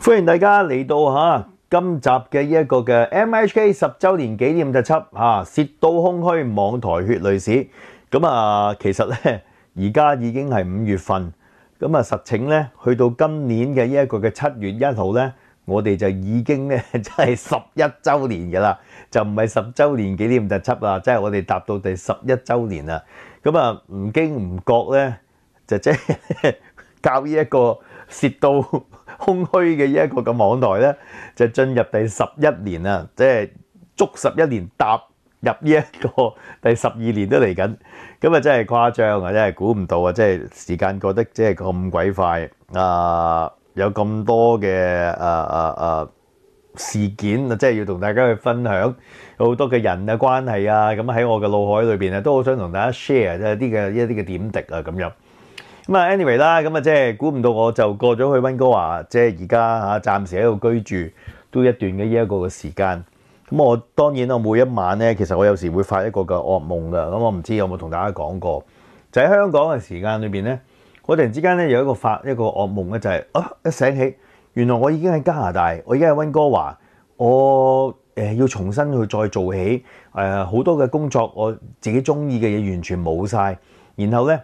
欢迎大家嚟到吓今集嘅呢一个嘅 MHK 十周年纪念特辑吓，舌刀空虚，网台血泪史。咁啊，其实咧 而家已经系五月份，咁啊实情咧去到今年嘅呢一个嘅七月一号咧，我哋就已经咧 真系十一周年噶啦，就唔系十周年纪念特辑啦，即系我哋达到第十一周年啦。咁啊，唔经唔觉咧，即系 教呢一个舌刀。空虛嘅一個嘅網台咧，就進入第十一年啦，即係足十一年踏入呢一個第十二年都嚟緊，咁啊真係誇張啊，真係估唔到啊！即係時間過得即係咁鬼快啊，有咁多嘅誒誒誒事件啊，即係要同大家去分享，有好多嘅人嘅關係啊，咁喺我嘅腦海裏邊啊，都好想同大家 share 即係啲嘅一啲嘅點滴啊，咁樣。咁啊，anyway 啦，咁啊，即系估唔到我就過咗去温哥華，即系而家嚇暫時喺度居住都一段嘅呢一個嘅時間。咁我當然我每一晚咧，其實我有時會發一個嘅噩夢噶。咁我唔知有冇同大家講過，就喺香港嘅時間裏邊咧，我突然之間咧有一個發一個噩夢咧，就係啊一醒起，原來我已經喺加拿大，我已經喺温哥華，我誒要重新去再做起誒好多嘅工作，我自己中意嘅嘢完全冇晒。然後咧。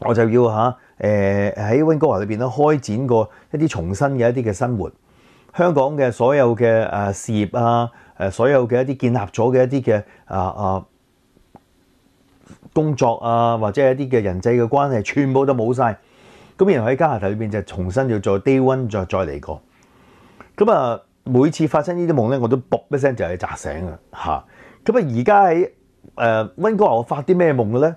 我就要嚇誒喺温哥華裏邊咧開展過一啲重新嘅一啲嘅生活，香港嘅所有嘅誒事業啊，誒所有嘅一啲建立咗嘅一啲嘅啊啊工作啊，或者一啲嘅人際嘅關係，全部都冇晒。咁然後喺加拿大裏邊就重新要做 day one，再再嚟過。咁啊，每次發生呢啲夢咧，我都卜一聲就係砸醒啊嚇。咁啊，而家喺誒温哥華發啲咩夢嘅咧？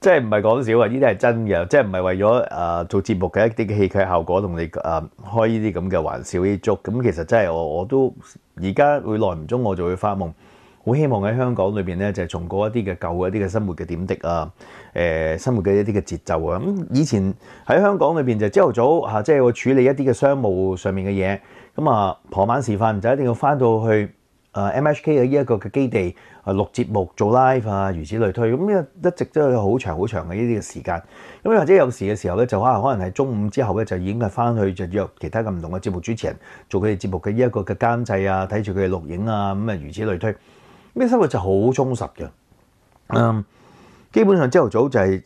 即係唔係講笑啊！呢啲係真嘅，即係唔係為咗誒做節目嘅一啲嘅戲劇效果同你誒開呢啲咁嘅玩笑呢啲足。咁其實真係我我都而家會耐唔中我就會發夢，好希望喺香港裏邊咧就係重過一啲嘅舊一啲嘅生活嘅點滴啊，誒生活嘅一啲嘅節奏啊。咁以前喺香港裏邊就朝頭早嚇即係我處理一啲嘅商務上面嘅嘢，咁啊傍晚時分就一定要翻到去誒 M H K 嘅呢一個嘅基地。啊录节目做 live 啊，如此类推咁咧，一直都系好长好长嘅呢啲嘅时间。咁或者有时嘅时候咧，就可能可能系中午之后咧，就已经系翻去就约其他嘅唔同嘅节目主持人做佢哋节目嘅呢一个嘅监制啊，睇住佢哋录影啊，咁啊如此类推。咩生活就好充实嘅。嗯，基本上朝头早就系。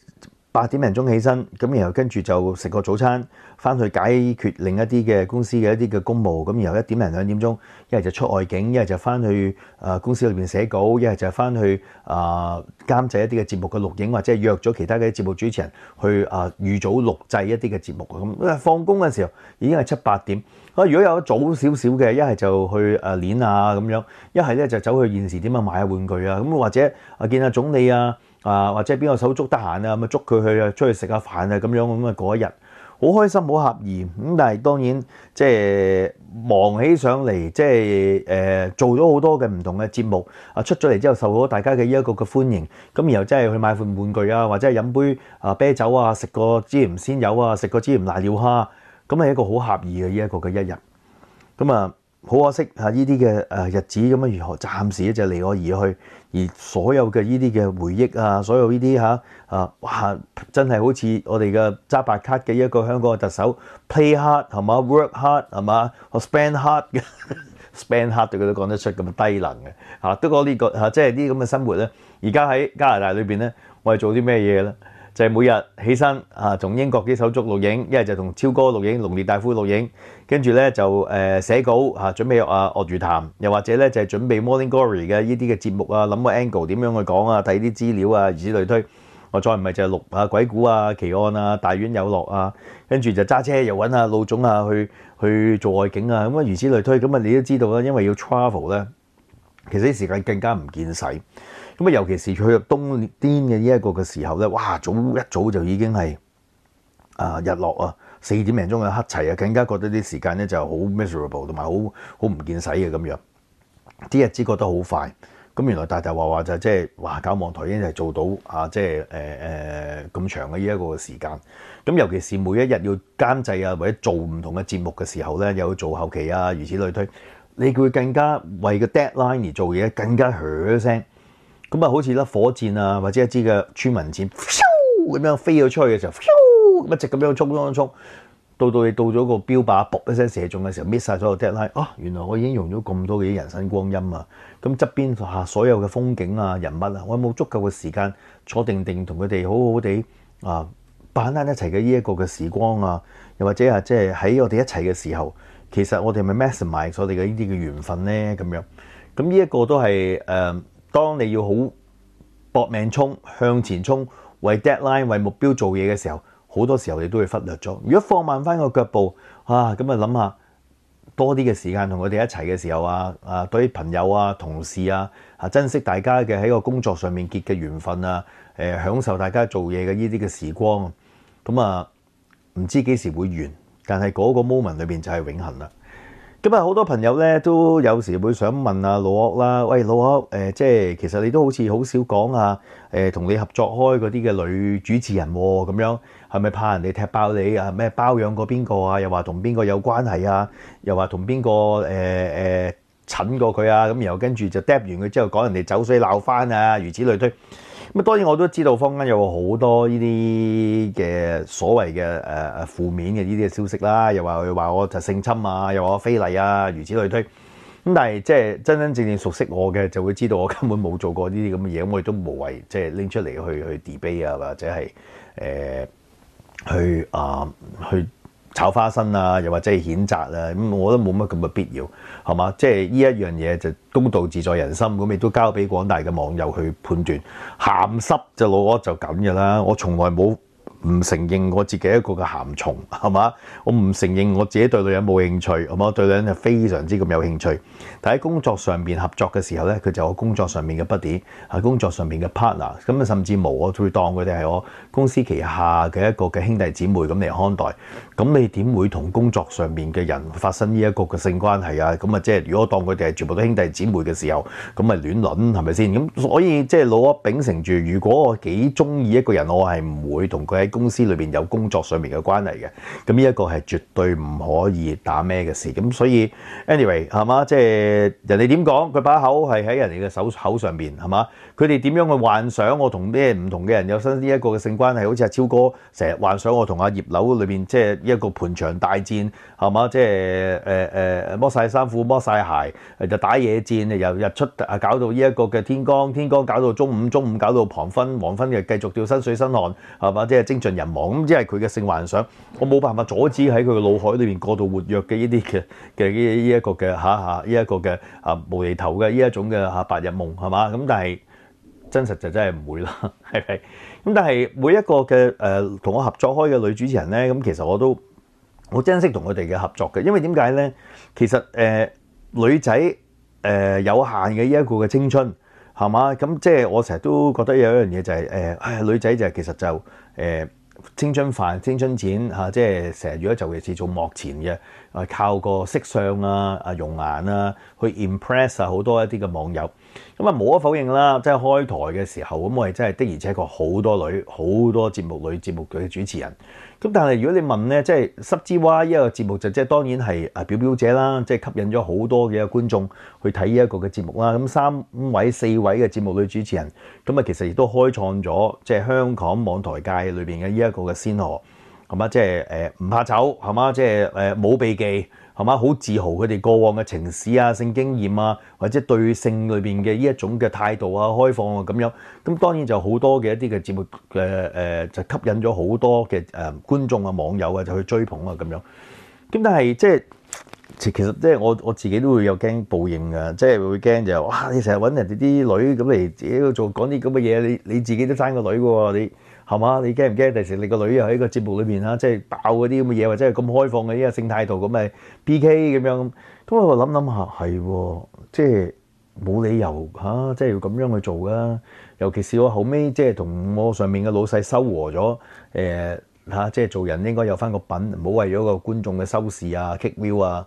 八點零鐘起身，咁然後跟住就食個早餐，翻去解決另一啲嘅公司嘅一啲嘅公務，咁然後一點零兩點鐘，一係就出外景，一係就翻去誒公司裏邊寫稿，一係就翻去啊監製一啲嘅節目嘅錄影，或者約咗其他嘅節目主持人去啊預早錄製一啲嘅節目咁。放工嘅時候已經係七八點，啊如果有早少少嘅，一係就去誒練啊咁樣，一係咧就走去現時點啊買下玩具啊，咁或者啊見下總理啊。啊，或者邊個手足得閒啊，咁啊捉佢去啊出去食下飯啊咁樣，咁啊過一日好開心好合意咁。但係當然即係忙起上嚟，即係誒做咗好多嘅唔同嘅節目啊出咗嚟之後，受咗大家嘅呢一個嘅歡迎。咁然後真係去買款玩具啊，或者係飲杯啊啤酒啊，食個孜鹽鮮油啊，食個孜鹽瀨尿蝦。咁係一個好合意嘅呢一個嘅一日。咁啊好可惜啊！呢啲嘅誒日子咁啊，如何暫時就離我而去？而所有嘅呢啲嘅回憶啊，所有呢啲嚇啊，哇！真係好似我哋嘅揸白卡嘅一個香港嘅特首，play hard 係嘛，work hard 係嘛，我 spend hard 嘅，spend hard 對佢都講得出咁低能嘅嚇。不講呢個嚇，即係啲咁嘅生活咧。而家喺加拿大裏邊咧，我係做啲咩嘢咧？就係每日起身啊，同英國啲手足錄影，一係就同超哥錄影，龍烈大夫錄影，跟住咧就誒寫稿啊，準備啊鱷魚談，又或者咧就係準備 Morning Glory 嘅呢啲嘅節目啊，諗個 angle 點樣去講啊，睇啲資料啊，如此類推。我再唔係就係錄啊鬼故啊奇案啊大院有落啊，跟住就揸車又揾下老總啊去去做外景啊，咁啊如此類推。咁啊你都知道啦，因為要 travel 咧。其實啲時間更加唔見使，咁啊，尤其是去入冬天嘅呢一個嘅時候咧，哇，早一早就已經係啊日落啊四點零鐘嘅黑齊啊，更加覺得啲時間咧就好 m i s e r a b l e 同埋好好唔見使嘅咁樣，啲日子過得好快。咁原來大大話話就即係哇，搞網台已經係做到啊，即係誒誒咁長嘅呢一個嘅時間。咁尤其是每一日要監製啊，或者做唔同嘅節目嘅時候咧，又要做後期啊，如此類推。你會更加為個 deadline 而做嘢，更加囂聲。咁啊，好似粒火箭啊，或者一支嘅村民箭咁樣飛咗出去嘅時候，咻，一直咁樣衝衝衝，到到你到咗個標靶，卜一聲射中嘅時候，搣晒所有 deadline。哦，原來我已經用咗咁多嘅人生光陰啊！咁側邊下所有嘅風景啊、人物啊，我有冇足夠嘅時間坐定定同佢哋好好地啊，擺喺一齊嘅呢一個嘅時光啊，又或者啊，即係喺我哋一齊嘅時候。其實我哋咪 mass 埋我哋嘅呢啲嘅緣分咧，咁樣咁呢一個都係誒，當你要好搏命衝向前衝，為 deadline 為目標做嘢嘅時候，好多時候你都會忽略咗。如果放慢翻個腳步啊，咁啊諗下多啲嘅時間同佢哋一齊嘅時候啊啊，對於朋友啊、同事啊啊，珍惜大家嘅喺個工作上面結嘅緣分啊，誒，享受大家做嘢嘅呢啲嘅時光，咁啊，唔知幾時會完。但係嗰個 moment 裏面就係永恆啦。咁啊，好多朋友咧都有時會想問阿老屋啦，喂老屋、誒即係其實你都好似好少講啊，誒同你合作開嗰啲嘅女主持人咁樣，係咪怕人哋踢爆你啊？咩包養過邊個啊？又話同邊個有關係啊？又話同邊個誒誒襯過佢啊？咁然後跟住就 d a 完佢之後講人哋走水鬧翻啊，如此類推。咁當然我都知道坊間有好多呢啲嘅所謂嘅誒誒負面嘅呢啲嘅消息啦，又話佢話我就性侵啊，又話我非禮啊，如此類推。咁但係即係真真正正熟悉我嘅就會知道我根本冇做過呢啲咁嘅嘢，咁我亦都無謂即系拎出嚟去去 debate 啊，或者係誒去啊去炒花生啊，又或者係譴責啊，咁我得冇乜咁嘅必要。係嘛？即係呢一樣嘢就公道自在人心，咁亦都交俾廣大嘅網友去判斷。鹹濕就老我就咁嘅啦。我從來冇唔承認我自己一個嘅鹹蟲，係嘛？我唔承認我自己對女人冇興趣，係嘛？對女人係非常之咁有興趣。但喺工作上面合作嘅時候咧，佢就我工作上面嘅 b u d y 喺工作上面嘅 partner，咁啊甚至無我會當佢哋係我。公司旗下嘅一個嘅兄弟姊妹咁嚟看待，咁你點會同工作上面嘅人發生呢一個嘅性關係啊？咁啊，即係如果當佢哋係全部都兄弟姊妹嘅時候，咁啊亂倫係咪先？咁所以即係老阿秉承住，如果我幾中意一個人，我係唔會同佢喺公司裏面有工作上面嘅關係嘅。咁呢一個係絕對唔可以打咩嘅事。咁所以 anyway 係嘛？即係人哋點講，佢把口係喺人哋嘅手口上面係嘛？佢哋點樣去幻想？我同咩唔同嘅人有新呢一個嘅性關係？好似阿超哥成日幻想我同阿葉柳裏面，即係一個盤場大戰，係嘛？即係誒誒，剝晒衫褲摸晒鞋，就打野戰，又日出啊搞到呢一個嘅天光，天光搞到中午，中午搞到傍昏，黃昏，繼續掉身水身汗，係嘛？即係精盡人亡。咁即係佢嘅性幻想，我冇辦法阻止喺佢嘅腦海裏面過度活躍嘅呢啲嘅嘅呢一個嘅嚇嚇呢一個嘅啊無厘頭嘅呢一種嘅嚇白日夢係嘛？咁但係。真實就真係唔會啦，係咪？咁但係每一個嘅誒同我合作開嘅女主持人咧，咁其實我都好珍惜同佢哋嘅合作嘅，因為點解咧？其實誒女仔誒有限嘅呢一個嘅青春係嘛？咁即係我成日都覺得有一樣嘢就係誒，唉女仔就其實就誒青春飯、青春錢嚇，即係成日如果就其是做幕前嘅，啊靠個色相啊、啊容顏啊去 impress 啊好多一啲嘅網友。咁啊，冇可否認啦，即係開台嘅時候，咁我係真的而且確好多女、好多節目女節目嘅主持人。咁但係如果你問咧，即係濕之蛙呢一個節目就即係當然係啊表表姐啦，即係吸引咗好多嘅觀眾去睇呢一個嘅節目啦。咁三位、四位嘅節目女主持人，咁啊其實亦都開創咗即係香港網台界裏邊嘅呢一個嘅先河，係嘛？即係誒唔怕醜，係嘛？即係誒冇避忌。係嘛？好自豪佢哋過往嘅情史啊、性經驗啊，或者對性裏邊嘅呢一種嘅態度啊、開放啊咁樣。咁當然就好多嘅一啲嘅節目嘅誒，就吸引咗好多嘅誒觀眾啊、網友啊，就去追捧啊咁樣。咁但係即係其實即係我我自己都會有驚報應㗎，即係會驚就哇！你成日揾人哋啲女咁嚟自己做講啲咁嘅嘢，你你自己都生個女㗎喎，你。係嘛？你驚唔驚？第時你個女又喺個節目裏面啊，即係爆嗰啲咁嘅嘢，或者係咁開放嘅呢個性態度咁咪 P K 咁樣咁？我諗諗下，係即係冇理由嚇，即係要咁樣去做噶。尤其是我後尾即係同我上面嘅老細收和咗，誒嚇，即係做人應該有翻個品，唔好為咗個觀眾嘅收視啊、k i c k view 啊。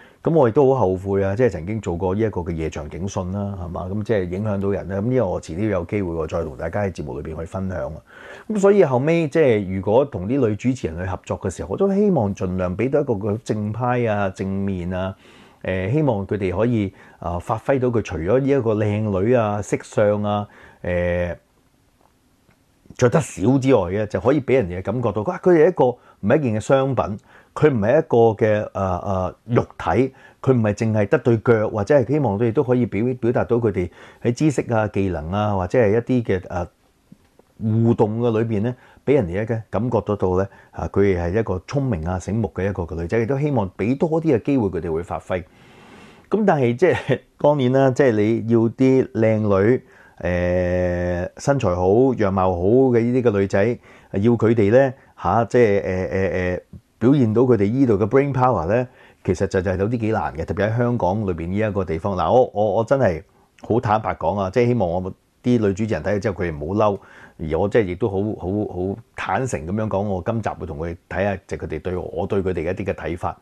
咁我亦都好後悔啊！即係曾經做過呢一個嘅夜場警訊啦，係嘛？咁即係影響到人咧。咁呢個我遲啲有機會再同大家喺節目裏面去分享啊。咁所以後尾即係如果同啲女主持人去合作嘅時候，我都希望盡量俾到一個個正派啊、正面啊。誒，希望佢哋可以啊發揮到佢除咗呢一個靚女啊、色相啊、誒着得少之外嘅，就可以俾人哋感覺到，啊，佢哋一個唔係一件嘅商品。佢唔係一個嘅誒誒肉體，佢唔係淨係得對腳，或者係希望佢哋都可以表表達到佢哋喺知識啊、技能啊，或者係一啲嘅誒互動嘅裏邊咧，俾人哋一嘅感覺得到咧嚇，佢係一個聰明啊、醒目嘅一個嘅女仔，亦都希望俾多啲嘅機會佢哋會發揮。咁但係即係當然啦，即係你要啲靚女誒身材好、樣貌好嘅呢啲嘅女仔，要佢哋咧吓，即係誒誒誒。表現到佢哋依度嘅 brain power 咧，其實就就有啲幾難嘅，特別喺香港裏邊呢一個地方。嗱，我我我真係好坦白講啊，即係希望我啲女主持人睇咗之後，佢哋唔好嬲。而我即係亦都好好好坦誠咁樣講，我今集會同佢睇下，就佢哋對我對佢哋一啲嘅睇法。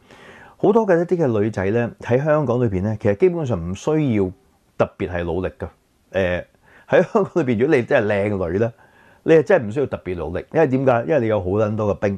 好多嘅一啲嘅女仔咧喺香港裏邊咧，其實基本上唔需要特別係努力㗎。誒喺 香港裏邊，如果你真係靚女咧，你係真係唔需要特別努力，因為點解？因為你有好撚多嘅兵。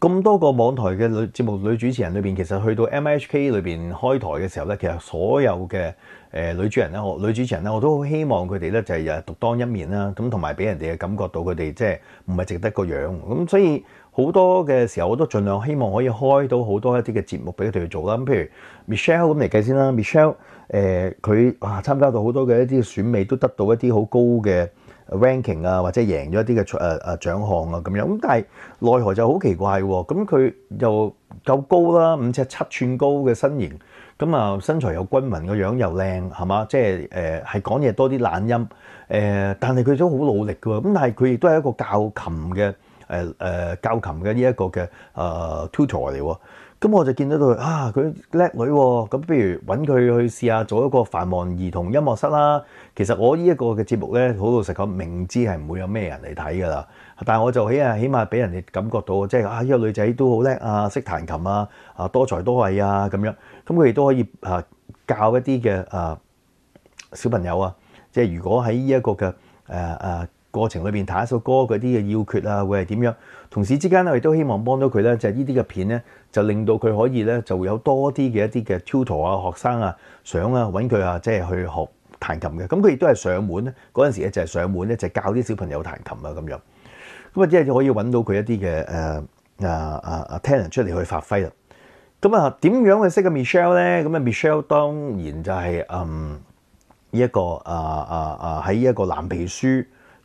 咁多個網台嘅女節目女主持人裏面，其實去到 MHK 裏面開台嘅時候咧，其實所有嘅誒女主持人咧，女主持人咧，我都好希望佢哋咧就係獨當一面啦。咁同埋俾人哋感覺到佢哋即係唔係值得個樣。咁所以好多嘅時候，我都盡量希望可以開到好多一啲嘅節目俾佢哋做啦。咁譬如 Michelle 咁嚟計先啦，Michelle 誒佢啊參加到好多嘅一啲選美，都得到一啲好高嘅。ranking 啊，或者贏咗一啲嘅誒誒獎項啊，咁樣咁，但係內河就好奇怪喎。咁佢又夠高啦，五尺七寸高嘅身形，咁啊身材又均勻，個樣又靚係嘛？即係誒係講嘢多啲懶音，誒但係佢都好努力嘅喎。咁但係佢亦都係一個教琴嘅誒誒教琴嘅呢一個嘅誒 t u t o r 嚟喎。咁我就見到佢啊，佢叻女喎。咁不如揾佢去試下做一個繁忙兒童音樂室啦。其實我呢一個嘅節目咧，好老實講，明知係唔會有咩人嚟睇噶啦，但我就起啊，起碼俾人哋感覺到即係啊呢個女仔都好叻啊，識彈琴啊，啊多才多藝啊咁樣。咁佢亦都可以啊教一啲嘅啊小朋友啊，即係如果喺呢一個嘅誒誒。過程裏面彈一首歌嗰啲嘅要決啊，會係點樣？同時之間咧，亦都希望幫到佢咧，就係呢啲嘅片咧，就令到佢可以咧就會有多啲嘅一啲嘅 t u t o r 啊，學生啊，想啊揾佢啊，即係去學彈琴嘅。咁佢亦都係上門咧，嗰陣時咧就係上門咧就教啲小朋友彈琴啊咁樣。咁啊，即係可以揾到佢一啲嘅誒啊啊啊 talent 出嚟去發揮啦。咁啊，點樣去識嘅 Michelle 咧？咁啊，Michelle 當然就係嗯一個啊啊啊喺一個藍皮書。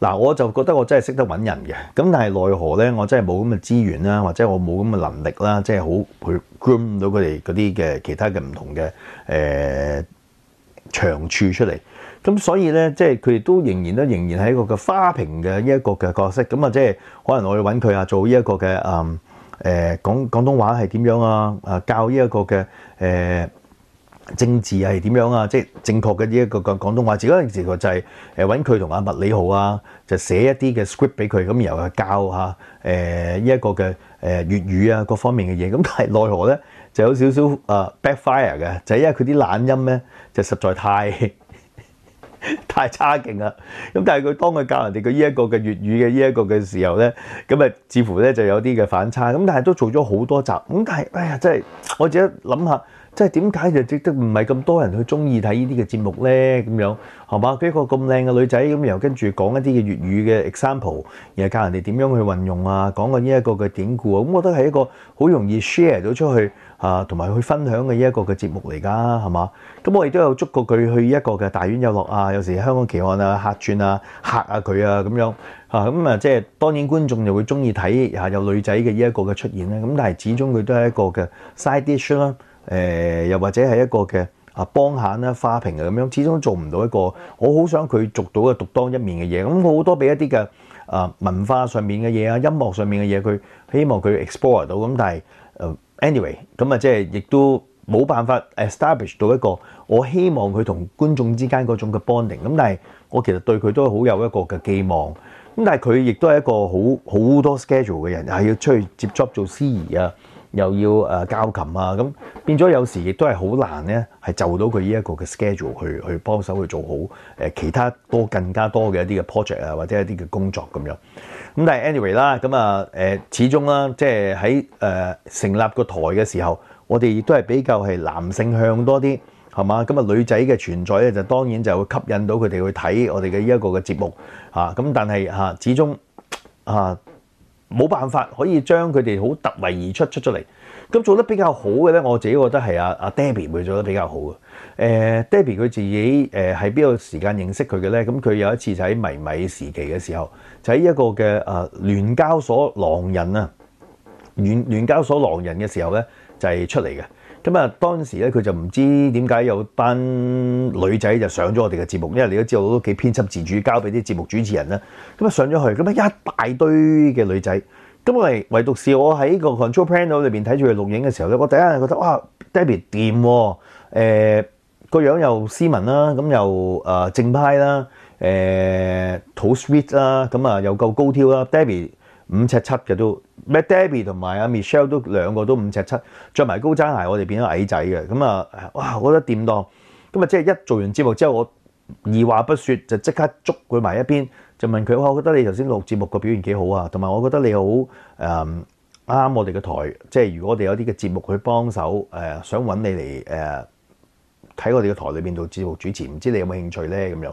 嗱，我就覺得我真係識得揾人嘅，咁但係奈何咧，我真係冇咁嘅資源啦，或者我冇咁嘅能力啦，即係好去 groom 到佢哋嗰啲嘅其他嘅唔同嘅誒長處出嚟。咁所以咧，即係佢哋都仍然都仍然係一個嘅花瓶嘅一個嘅角色。咁啊，即係可能我去揾佢啊，做呢一個嘅誒誒講廣東話係點樣啊？啊，教呢一個嘅誒。政治係點樣啊？即係正確嘅呢一個嘅廣東話。自己嗰陣時就係誒揾佢同阿麥理浩啊，就寫一啲嘅 script 俾佢，咁然後教下誒呢一個嘅誒粵語啊各方面嘅嘢。咁 但係奈何咧，就有少少誒 backfire 嘅，就係因為佢啲懶音咧就實在太 太差勁啦。咁但係佢當佢教人哋嘅呢一個嘅粵語嘅呢一個嘅時候咧，咁啊似乎咧就有啲嘅反差。咁但係都做咗好多集。咁但係哎呀，真係我自己諗下。即係點解就值得唔係咁多人去中意睇呢啲嘅節目咧？咁樣係嘛？呢一個咁靚嘅女仔咁，然後跟住講一啲嘅粵語嘅 example，然後教人哋點樣去運用啊，講個呢一個嘅典故啊，咁我覺得係一個好容易 share 到出去啊，同埋去分享嘅呢一個嘅節目嚟㗎，係嘛？咁我亦都有捉過佢去一個嘅大院遊樂啊，有時香港奇案啊、客串啊、嚇下佢啊咁樣啊，咁啊即係當然觀眾就會中意睇嚇有女仔嘅呢一個嘅出現啦。咁但係始終佢都係一個嘅 side d i s h 啦、誒又或者係一個嘅啊幫閒啦花瓶啊咁樣，始終做唔到一個我好想佢做到嘅獨當一面嘅嘢。咁好多俾一啲嘅啊文化上面嘅嘢啊音樂上面嘅嘢，佢希望佢 explore 到。咁但係誒 anyway 咁啊，即係亦都冇辦法 establish 到一個我希望佢同觀眾之間嗰種嘅 bonding。咁但係我其實對佢都好有一個嘅寄望。咁但係佢亦都係一個好好多 schedule 嘅人，係要出去接 job 做司儀啊。又要誒教琴啊，咁變咗有時亦都係好難咧，係就到佢呢一個嘅 schedule 去去幫手去做好誒其他多更加多嘅一啲嘅 project 啊，或者一啲嘅工作咁樣。咁但係 anyway 啦，咁啊誒，始終啦，即係喺誒成立個台嘅時候，我哋亦都係比較係男性向多啲，係嘛？咁啊女仔嘅存在咧，就當然就會吸引到佢哋去睇我哋嘅呢一個嘅節目嚇。咁但係嚇始終嚇。冇辦法可以將佢哋好突圍而出出出嚟，咁做得比較好嘅咧，我自己覺得係阿阿 Debbie 佢做得比較好嘅。誒，Debbie 佢自己誒喺邊個時間認識佢嘅咧？咁佢有一次就喺迷你時期嘅時候，就喺一個嘅誒聯交所狼人啊，聯聯交所狼人嘅時候咧就係出嚟嘅。咁啊，當時咧佢就唔知點解有班女仔就上咗我哋嘅節目，因為你都知道都幾編輯自主，交俾啲節目主持人啦。咁啊上咗去，咁啊一大堆嘅女仔。咁我唯獨是我喺個 control panel 裏邊睇住佢錄影嘅時候咧，我第一刻覺得哇，Debbie 掂喎，誒個樣又斯文啦，咁又誒正派啦，誒好 sweet 啦，咁啊又夠高挑啦，Debbie。五尺七嘅都 m a d a v i y 同埋阿 Michelle 都兩個都五尺七，着埋高踭鞋，我哋變咗矮仔嘅。咁啊，哇！我覺得掂當。咁啊，即係一做完節目之後，我二話不說就即刻捉佢埋一邊，就問佢：我覺得你頭先錄節目個表現幾好啊，同埋我覺得你好誒啱我哋嘅台。即係如果我哋有啲嘅節目去幫手誒，想揾你嚟誒喺我哋嘅台裏邊做節目主持，唔知你有冇興趣咧？咁樣。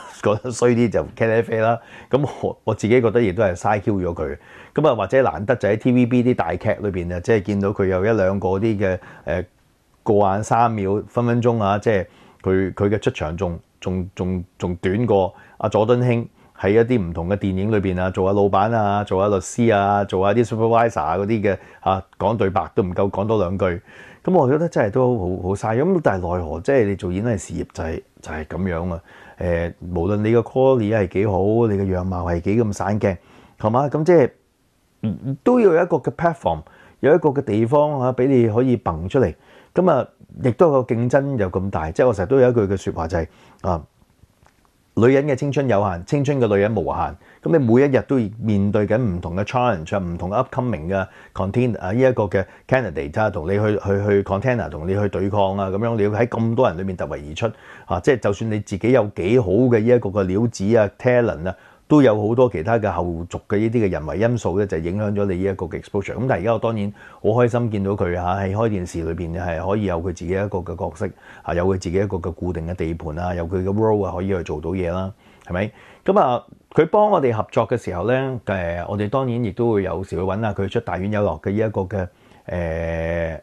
覺得衰啲就茄喱啡啦，咁我我自己覺得亦都係嘥 Q 咗佢。咁啊，或者難得就喺 TVB 啲大劇裏邊啊，即係見到佢有一兩個啲嘅誒過眼三秒分分鐘啊，即係佢佢嘅出場仲仲仲仲短過阿佐敦興喺一啲唔同嘅電影裏邊啊，做下老闆啊，做下律師啊，做下啲 supervisor 嗰啲嘅啊講對白都唔夠講多兩句。咁我覺得真係都好好嘥咁，但係奈何即係你做演藝事業就係就係咁樣啊。诶，无论你个 quality 系几好，你嘅样貌系几咁散鏡，系嘛？咁即系都要有一个嘅 platform，有一个嘅地方吓，俾你可以蹦出嚟。咁啊，亦都个竞争又咁大，即系我成日都有一句嘅说话就系啊，女人嘅青春有限，青春嘅女人无限。咁你每一日都面對緊唔同嘅 challenge，唔同 upcoming 嘅 c o n t a i n 啊，依一個嘅 candidate 同你去去去 c o n t a i n e r 同你去對抗啊，咁樣你要喺咁多人裏面突圍而出啊！即係就算你自己有幾好嘅依一個嘅料子啊，talent 啊，都有好多其他嘅後續嘅呢啲嘅人為因素咧，就影響咗你依一個 exposure。咁但係而家我當然好開心見到佢嚇喺開電視裏邊係可以有佢自己一個嘅角色，啊，有佢自己一個嘅固定嘅地盤啊，有佢嘅 role 啊可以去做到嘢啦，係咪？咁啊～佢幫我哋合作嘅時候咧，誒，我哋當然亦都會有時會揾下佢出大院有樂嘅呢一個嘅誒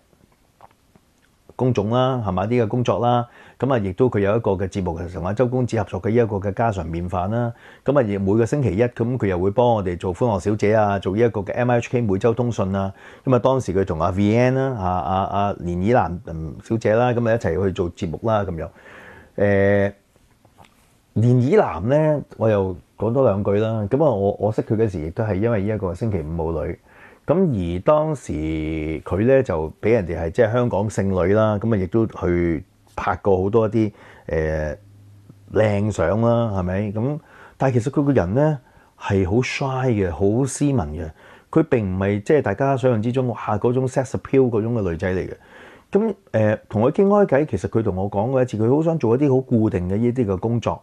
工種啦，係咪啲嘅工作啦。咁啊，亦都佢有一個嘅節目，嘅同阿周公子合作嘅呢一個嘅家常便飯啦。咁啊，亦每個星期一咁，佢又會幫我哋做歡樂小姐啊，做呢一個嘅 M H K 每周通訊啊。咁啊，當時佢同阿 V N 啦，阿啊阿連以蘭小姐啦，咁啊一齊去做節目啦，咁樣誒。連以蘭咧，我又。講多兩句啦，咁啊，我我識佢嗰時亦都係因為呢一個星期五冇女，咁而當時佢咧就俾人哋係即係香港剩女啦，咁啊亦都去拍過好多啲誒靚相啦，係咪？咁但係其實佢個人咧係好 shy 嘅，好斯文嘅，佢並唔係即係大家想象之中哇嗰種 sex appeal 嗰種嘅女仔嚟嘅。咁誒同佢傾開偈，其實佢同我講過一次，佢好想做一啲好固定嘅呢啲嘅工作。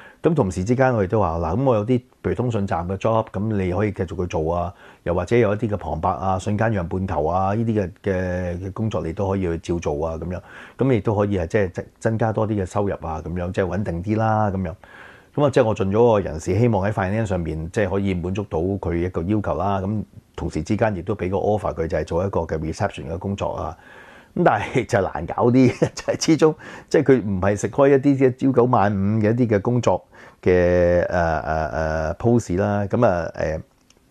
咁同時之間，我哋都話嗱，咁我有啲譬如通信站嘅 job，咁你可以繼續去做啊，又或者有一啲嘅旁白啊、瞬間讓半頭啊，呢啲嘅嘅嘅工作你都可以去照做啊，咁樣，咁你亦都可以係即係增增加多啲嘅收入啊，咁樣即係穩定啲啦，咁樣，咁啊即係我盡咗個人士希望喺快欣上邊即係可以滿足到佢一個要求啦，咁同時之間亦都俾個 offer 佢就係做一個嘅 reception 嘅工作啊。咁但係就難搞啲，就係始終即係佢唔係食開一啲嘅朝九晚五嘅一啲嘅工作嘅誒誒誒 pose 啦，咁啊誒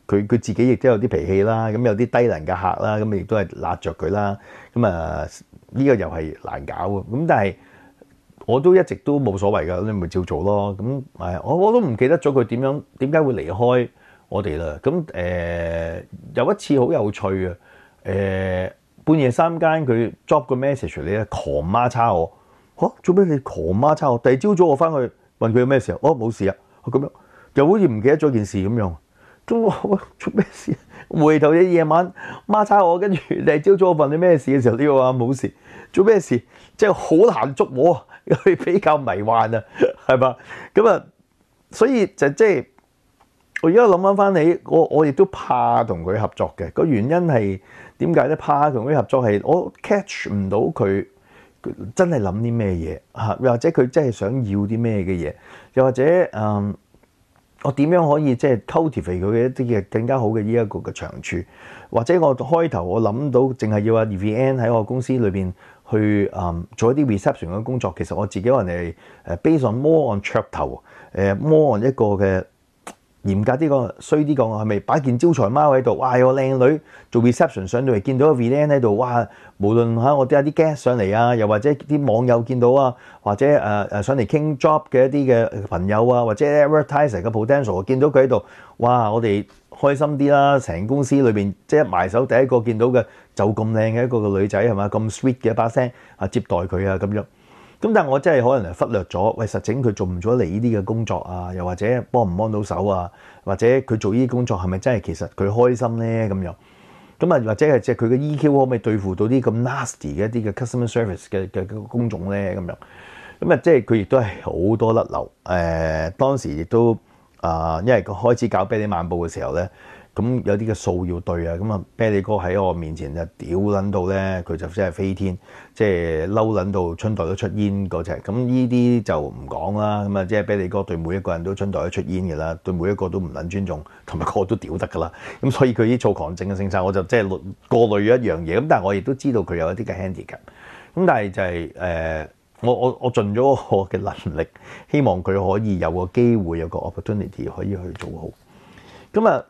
佢佢自己亦都有啲脾氣啦，咁有啲低能嘅客啦，咁亦都係辣着佢啦，咁啊呢個又係難搞嘅，咁但係我都一直都冇所謂㗎，你咪照做咯，咁誒我我都唔記得咗佢點樣點解會離開我哋啦，咁誒有一次好有趣啊，誒。半夜三更佢 drop 個 message 你啊，狂孖叉我嚇做咩你狂孖叉我？第二朝早我翻去問佢咩事，我冇事啊咁樣，就好似唔記得咗件事咁樣。做話咩事？回頭嘅夜晚孖叉我，跟住第二朝早我問你咩事嘅時候，你話冇事。做咩事？即係好難捉摸佢 比較迷幻啊，係嘛？咁啊，所以就即係我而家諗翻翻起，我我亦都怕同佢合作嘅個原因係。點解咧？怕同佢合作係我 catch 唔到佢真係諗啲咩嘢嚇，或者佢真係想要啲咩嘅嘢，又或者誒，我點樣可以即係 cultivate 佢嘅一啲嘅更加好嘅呢一個嘅長處，或者我開頭我諗到淨係要阿 e v n 喺我公司裏邊去誒做一啲 reception 嘅工作，其實我自己可能係誒 base on more on 噱頭誒，more on 一個嘅。嚴格啲講，衰啲講，係咪擺件招財貓喺度？哇！又靚女，做 reception 上到嚟，見到個 v i l i n 喺度，哇！無論嚇我啲阿啲 guest 上嚟啊，又或者啲網友見到啊，或者誒誒上嚟傾 job 嘅一啲嘅朋友啊，或者 advertiser 嘅 potential 見到佢喺度，哇！我哋開心啲啦，成公司裏邊即係埋手第一個見到嘅就咁靚嘅一個個女仔係嘛，咁 sweet 嘅一把聲啊，接待佢啊咁樣。咁但系我真係可能忽略咗，喂，實整佢做唔咗你呢啲嘅工作啊，又或者幫唔幫到手啊，或者佢做呢啲工作係咪真係其實佢開心咧咁樣？咁啊，或者係即係佢嘅 EQ 可唔可以對付到啲咁 nasty 嘅一啲嘅 customer service 嘅嘅工種咧咁樣？咁啊，即係佢亦都係好多甩流。誒，當時亦都啊，因為佢開始搞彼你漫步嘅時候咧。咁有啲嘅數要對啊，咁啊，啤利哥喺我面前就屌撚到咧，佢就真係飛天，即係嬲撚到春袋都出煙嗰只。咁呢啲就唔講啦。咁啊，即係啤利哥對每一個人都春袋都出煙嘅啦，對每一個都唔撚尊重，同埋個都屌得噶啦。咁所以佢呢啲躁狂症嘅性質，我就即係過濾咗一樣嘢。咁但係我亦都知道佢有一啲嘅 h a n d i c a p 咁但係就係誒，我我我盡咗我嘅能力，希望佢可以有個機會，有個 opportunity 可以去做好。咁啊～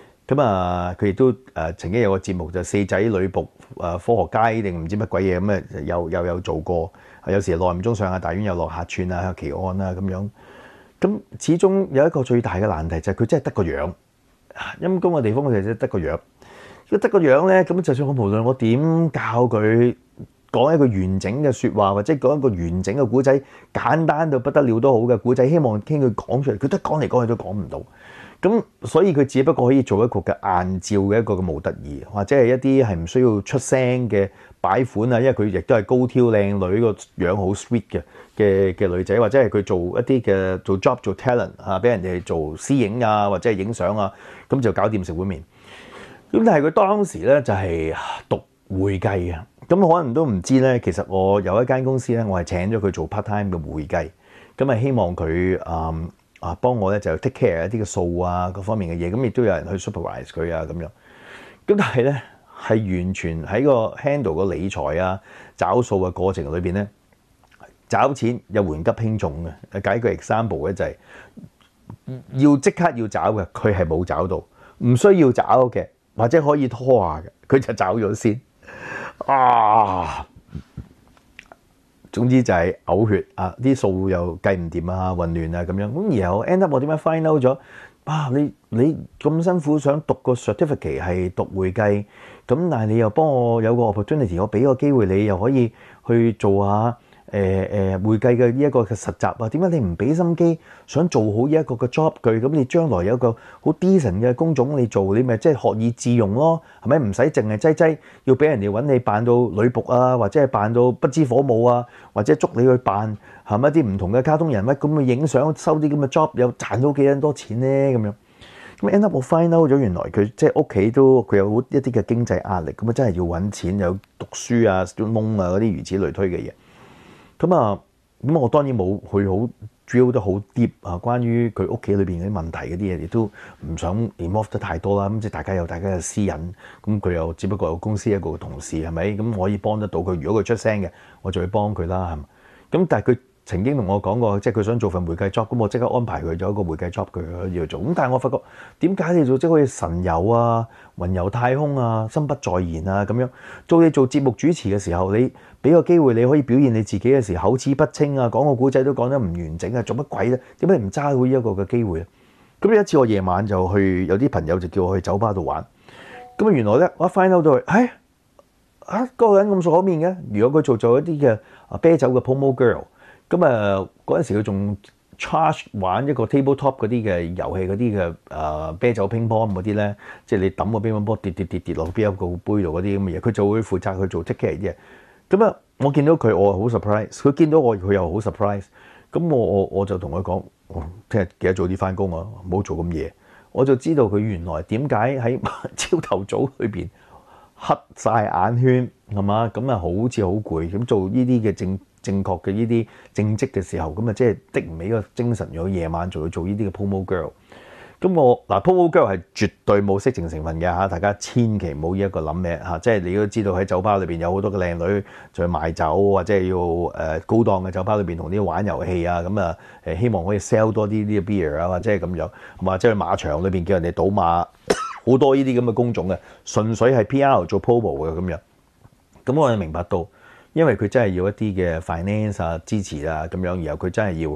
咁啊，佢亦都誒曾經有個節目就四仔女仆誒科學街定唔知乜鬼嘢咁啊，又又有做過，有時耐唔中上下大院又落客串啊、奇安啊咁樣。咁始終有一個最大嘅難題就係佢真係得個樣，陰公嘅地方佢係得個樣。如果得個樣咧，咁就算我無論我點教佢講一個完整嘅説話，或者講一個完整嘅古仔，簡單到不得了都好嘅古仔，希望聽佢講出嚟，佢都講嚟講去都講唔到。咁所以佢只不過可以做一個嘅硬照嘅一個嘅模特兒，或者係一啲係唔需要出聲嘅擺款啊，因為佢亦都係高挑靚女個樣好 sweet 嘅嘅嘅女仔，或者係佢做一啲嘅做 job 做 talent 啊，俾人哋做私影啊，或者係影相啊，咁就搞掂食碗麵。咁但係佢當時咧就係讀會計啊，咁可能都唔知咧，其實我有一間公司咧，我係請咗佢做 part time 嘅會計，咁啊希望佢啊。啊，幫我咧就 take care 一啲嘅數啊，各方面嘅嘢，咁亦都有人去 supervise 佢啊，咁樣。咁但係咧係完全喺個 handle 個理財啊、找數嘅過程裏邊咧，找錢又緩急輕重嘅。舉一 example 咧就係要即刻要找嘅，佢係冇找到，唔需要找嘅，或者可以拖下嘅，佢就找咗先。啊！總之就係嘔血啊！啲數又計唔掂啊，混亂啊咁樣。咁然後 end up 我點解 find out 咗？啊！你你咁辛苦想讀個 certificate 係讀會計，咁但係你又幫我有個 opportunity，我俾個機會你又可以去做下。誒誒會計嘅呢一個嘅實習啊，點解你唔俾心機想做好呢一個嘅 job？佢咁你將來有個好 d e c e n 嘅工種你做，你咪即係學以致用咯，係咪？唔使淨係擠擠，要俾人哋揾你扮到女仆啊，或者係扮到不知火舞啊，或者捉你去扮係咪一啲唔同嘅卡通人物咁嘅影相收啲咁嘅 job，又賺到幾多錢咧咁樣？咁 end up fine out 咗，原來佢即係屋企都佢有一啲嘅經濟壓力，咁啊真係要揾錢有讀書啊、窿啊嗰啲如此類推嘅嘢。咁啊，咁我當然冇佢好 drill 得好 deep 啊，關於佢屋企裏邊嗰啲問題嗰啲嘢，亦都唔想 i n v o v e 得太多啦。咁即係大家有大家嘅私隱，咁佢又只不過有公司一個同事係咪？咁可以幫得到佢，如果佢出聲嘅，我就要幫佢啦。咁但係佢曾經同我講過，即係佢想做份會計 job，咁我即刻安排佢做一個會計 job，佢要做。咁但係我發覺點解你做即係好神遊啊、雲遊太空啊、心不在焉啊咁樣？做你做節目主持嘅時候，你。俾個機會你可以表現你自己嘅時口齒不清啊，講個古仔都講得唔完整啊，做乜鬼咧？點解唔揸好呢一個嘅機會咧？咁有一次我夜晚就去有啲朋友就叫我去酒吧度玩，咁啊原來咧我 find out 到係啊嗰個人咁口面嘅，如果佢做咗一啲嘅啊啤酒嘅 promo girl，咁啊嗰陣時佢仲 charge 玩一個 table top 嗰啲嘅遊戲嗰啲嘅啊啤酒乒乓嗰啲咧，即係你揼個乒乓波跌跌跌跌落邊一個杯度嗰啲咁嘅嘢，佢就會負責去做即 k 啲嘢。咁啊，我見到佢我好 surprise，佢見到我佢又好 surprise。咁我我我就同佢講，聽日記得早啲翻工啊，唔好做咁夜。我就知道佢原來點解喺 朝頭早裏邊黑晒眼圈係嘛，咁啊好似好攰。咁做呢啲嘅正正確嘅呢啲正職嘅時候，咁啊即係的唔起個精神，果夜晚仲要做呢啲嘅 promo girl。咁我嗱 p o g o r l b 係絕對冇色情成分嘅嚇，大家千祈唔好依一個諗咩嚇，即係你都知道喺酒吧裏邊有好多嘅靚女在賣酒或者係要誒高檔嘅酒吧裏邊同啲玩遊戲啊，咁啊誒希望可以 sell 多啲呢啲 beer 啊，或者係咁樣，或者即馬場裏邊叫人哋賭馬，好多呢啲咁嘅工種嘅，純粹係 PR 做 p o o 嘅咁樣。咁我哋明白到，因為佢真係要一啲嘅 finance 支持啊，咁樣，然後佢真係要。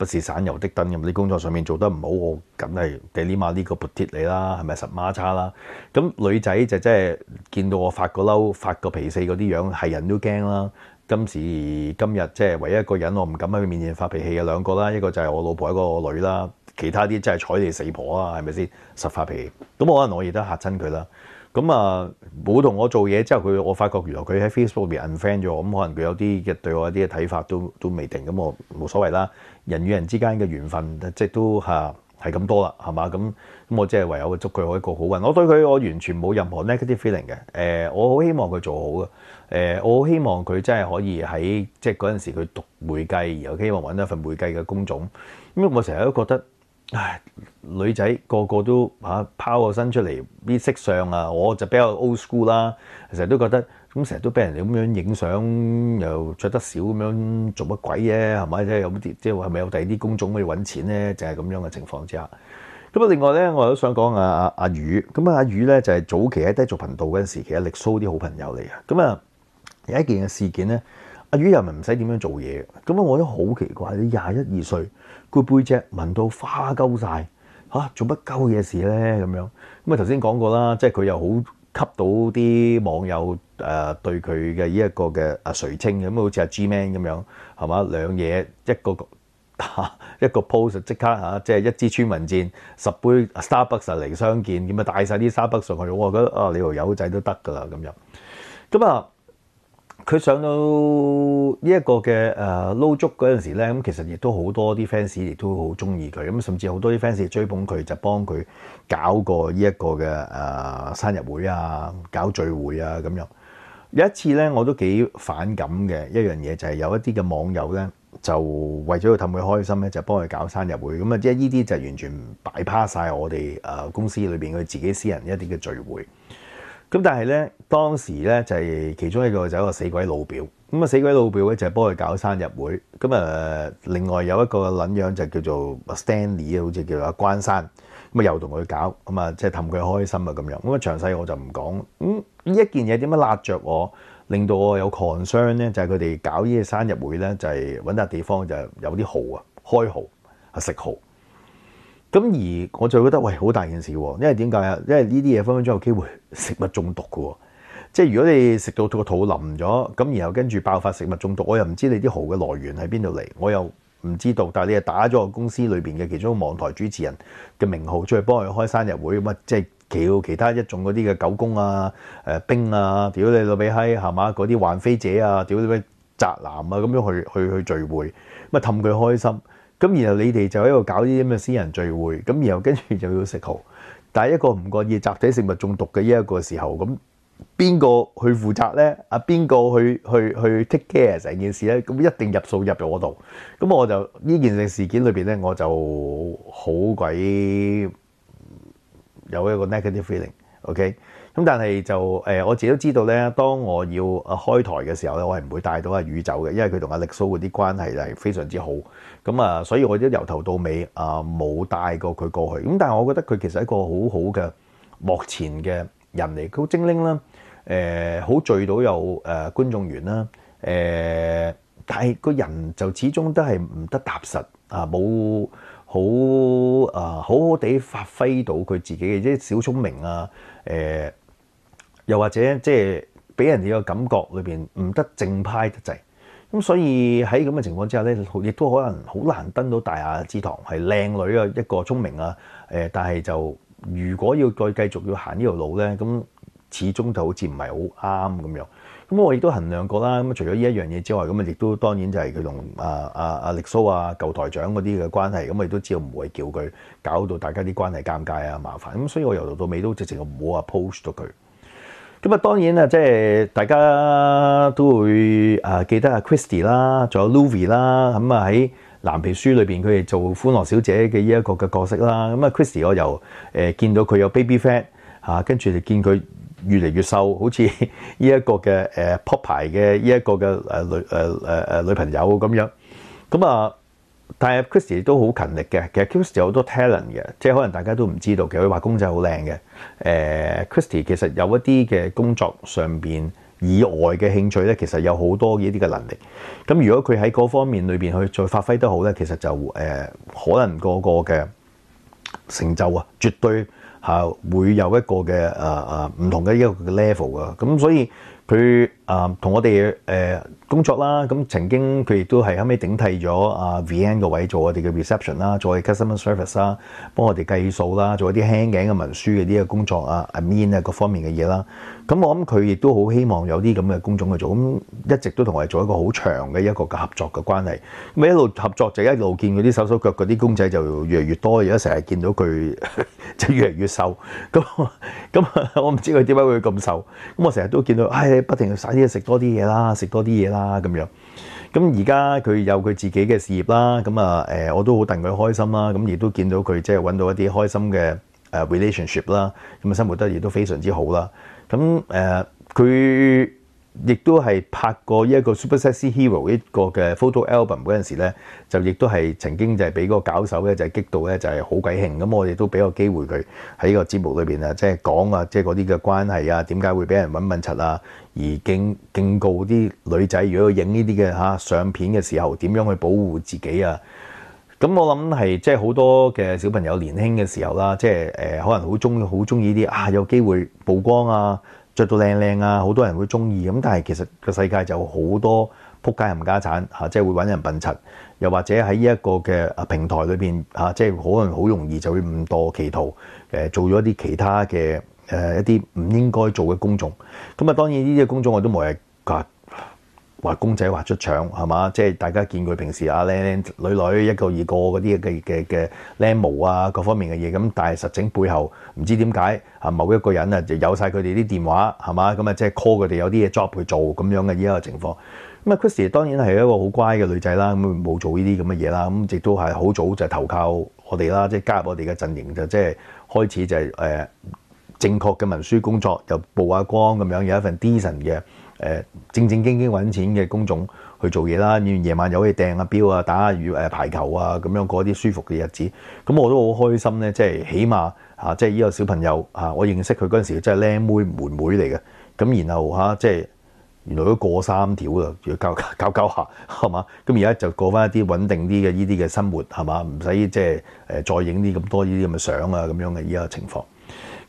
不是省油的燈咁，你工作上面做得唔好，我梗係地呢馬呢個撥鐵你啦，係咪實孖叉啦？咁女仔就即係見到我發個嬲、發個脾氣嗰啲樣，係人都驚啦。今時今日即係唯一一個人，我唔敢喺佢面前發脾氣嘅兩個啦，一個就係我老婆一個女啦，其他啲真係睬你死婆啊，係咪先？實發脾氣，咁可能我亦都嚇親佢啦。咁啊，冇同我做嘢之後，佢我發覺原來佢喺 Facebook 入面 unfriend 咗咁可能佢有啲嘅對我一啲嘅睇法都都未定，咁我冇所謂啦。人與人之間嘅緣分即係都嚇係咁多啦，係嘛？咁咁我即係唯有祝佢可以個好運。我對佢我完全冇任何 negative feeling 嘅。誒，我好希望佢做好嘅。誒，我好希望佢真係可以喺即係嗰陣時佢讀會計，然後希望揾一份會計嘅工種。咁我成日都覺得。唉，女仔個個都嚇拋個身出嚟啲色相啊！我就比較 old school 啦，成日都覺得咁成日都俾人哋咁樣影相，又着得少咁樣，做乜鬼嘢？係咪即係有啲即係係咪有第二啲工種可以揾錢咧？就係咁樣嘅情況之下，咁啊另外咧，我都想講阿阿阿宇，咁啊阿宇咧就係早期喺低俗頻道嗰陣時，其實力蘇啲好朋友嚟啊！咁啊有一件嘅事件咧，阿宇又唔係唔使點樣做嘢，咁啊我都好奇怪，你廿一二歲。攰背脊，聞到花鳩晒，嚇，做乜鳩嘢事咧咁樣？咁啊頭先講過啦，即係佢又好吸到啲網友誒對佢嘅呢一個嘅啊垂青咁好似阿 G Man 咁樣係嘛？兩嘢一個 一個 p o s e 即刻嚇，即係一支村民戰十杯 Starbucks 嚟相見，咁啊帶晒啲 Starbucks 上去，我覺得啊你條友仔都得㗎啦咁樣。咁啊～佢上到呢一個嘅誒撈足嗰陣時咧，咁其實亦都好多啲 fans 亦都好中意佢，咁甚至好多啲 fans 追捧佢，就幫佢搞過呢一個嘅誒生日會啊，搞聚會啊咁樣。有一次咧，我都幾反感嘅一樣嘢，就係有一啲嘅網友咧，就為咗要氹佢開心咧，就幫佢搞生日會，咁啊，即係呢啲就完全擺趴晒我哋誒公司裏邊佢自己私人一啲嘅聚會。咁但係咧，當時咧就係其中一個就一個死鬼老表，咁啊死鬼老表咧就係幫佢搞生日會，咁啊另外有一個撚樣就叫做 Stanley，好似叫做阿關山，咁啊又同佢搞，咁啊即係氹佢開心啊咁樣，咁啊詳細我就唔講。咁呢一件嘢點樣辣着我，令到我有 con 傷咧，就係佢哋搞呢個生日會咧，就係揾笪地方就有啲豪啊，開豪啊食豪。咁而我就覺得喂好大件事喎，因為點解啊？因為呢啲嘢分分鐘有機會食物中毒嘅喎，即係如果你食到個肚淋咗，咁然後跟住爆發食物中毒，我又唔知你啲蠔嘅來源喺邊度嚟，我又唔知道。但係你又打咗個公司裏邊嘅其中網台主持人嘅名號出去幫佢開生日會，乜即係叫其他一眾嗰啲嘅狗公啊、誒兵啊、屌你老味閪係嘛？嗰啲玩飛者啊、屌你咩宅男啊咁樣去去去聚會，咪氹佢開心。咁然後你哋就喺度搞啲咁嘅私人聚會，咁然後跟住就要食豪，但係一個唔覺意集體食物中毒嘅呢一個時候，咁邊個去負責咧？啊邊個去去去 take care 成件事咧？咁一定入數入我度，咁我就呢件事件裏邊咧，我就好鬼有一個 negative feeling。OK，咁但係就誒我自己都知道咧，當我要開台嘅時候咧，我係唔會帶到阿宇宙嘅，因為佢同阿力蘇嗰啲關係係非常之好。咁啊，所以我都由頭到尾啊冇帶過佢過去。咁但係我覺得佢其實一個好好嘅幕前嘅人嚟，好精靈啦，誒好聚到有誒觀眾緣啦，誒但係個人就始終都係唔得踏實啊，冇好啊好好地發揮到佢自己嘅即啲小聰明啊，誒又或者即係俾人哋嘅感覺裏邊唔得正派得滯。咁所以喺咁嘅情況之下咧，亦都可能好難登到大雅之堂，係靚女啊，一個聰明啊，誒，但係就如果要再繼續要行呢條路咧，咁始終就好似唔係好啱咁樣。咁我亦都衡量過啦，咁除咗呢一樣嘢之外，咁啊亦都當然就係佢同啊啊啊力蘇啊舊台長嗰啲嘅關係，咁我亦都知道唔會叫佢搞到大家啲關係尷尬啊麻煩。咁所以我由頭到尾都直情唔會 post 咗佢。咁啊，當然啊，即係大家都會啊記得阿 Christy 啦，仲有 l o u i e 啦，咁啊喺藍皮書裏邊佢哋做歡樂小姐嘅呢一個嘅角色啦。咁啊，Christy 我又誒見到佢有 baby fat 嚇，跟住就見佢越嚟越瘦，好似呢一個嘅誒 pop 牌嘅呢一個嘅誒女誒誒誒女朋友咁樣。咁啊～但系 Christy 都好勤力嘅，其實 Christy 有好多 talent 嘅，即係可能大家都唔知道嘅，佢畫公仔好靚嘅。誒，Christy 其實有一啲嘅工作上邊以外嘅興趣咧，其實有好多呢啲嘅能力。咁如果佢喺嗰方面裏邊去再發揮得好咧，其實就誒可能個個嘅成就啊，絕對嚇會有一個嘅誒誒唔同嘅一個 level 啊。咁所以佢。啊，同我哋誒工作啦，咁曾經佢亦都係後尾頂替咗啊 v i n n 位做我哋嘅 reception 啦，做 customer service 啦，幫我哋計數啦，做一啲輕頸嘅文書嘅呢個工作啊，admin 啊各方面嘅嘢啦。咁我諗佢亦都好希望有啲咁嘅工種去做，咁一直都同我哋做一個好長嘅一個合作嘅關係，咁一路合作就一路見嗰啲手手腳嗰啲公仔就越嚟越多，而家成日見到佢 就越嚟越瘦。咁咁我唔知佢點解會咁瘦。咁我成日都見到唉，不停要食多啲嘢啦，食多啲嘢啦咁样。咁而家佢有佢自己嘅事业啦。咁啊，诶，我都好戥佢开心啦。咁亦都见到佢即系揾到一啲开心嘅诶 relationship 啦。咁啊，生活得亦都非常之好啦。咁诶，佢亦都系拍过呢一个 super sexy hero 一个嘅 photo album 嗰阵时咧，就亦都系曾经就系俾個个手咧就系激到咧就系好鬼兴。咁我哋都俾个机会佢喺個个节目里边啊，即系讲啊，即系嗰啲嘅关系啊，点解会俾人搵笨柒啊？而敬警告啲女仔，如果影呢啲嘅嚇相片嘅時候，點樣去保護自己啊？咁我諗係即係好多嘅小朋友年輕嘅時候啦，即係誒可能好中好中意啲啊，有機會曝光啊，着到靚靚啊，好多人會中意。咁但係其實個世界就好多撲街冚家產嚇，即係會揾人笨柒，又或者喺呢一個嘅平台裏邊嚇，即係可能好容易就會误堕歧途誒，做咗一啲其他嘅。誒一啲唔應該做嘅公眾，咁啊當然呢啲嘅公眾我都冇係話話公仔話出場係嘛，即係大家見佢平時啊靚靚女女一個二個嗰啲嘅嘅嘅靚模啊各方面嘅嘢，咁但係實整背後唔知點解啊某一個人啊就有晒佢哋啲電話係嘛，咁啊即係 call 佢哋有啲嘢 job 去做咁樣嘅依一個情況。咁啊 h r i s t y 當然係一個好乖嘅女仔啦，咁冇做呢啲咁嘅嘢啦，咁亦都係好早就投靠我哋啦，即係加入我哋嘅陣營就即係開始就係誒。正確嘅文書工作又曝下光咁樣，有一份 decent 嘅誒正正經經揾錢嘅工種去做嘢啦。夜晚又可以掟下表啊，打下魚誒排球啊，咁樣過啲舒服嘅日子。咁我都好開心咧，即係起碼嚇，即係依個小朋友嚇，我認識佢嗰陣時真係靚妹妹妹嚟嘅。咁然後嚇，即係原來都過三條啦，要教教教下係嘛？咁而家就過翻一啲穩定啲嘅呢啲嘅生活係嘛？唔使即係誒再影啲咁多呢啲咁嘅相啊咁樣嘅依家情況。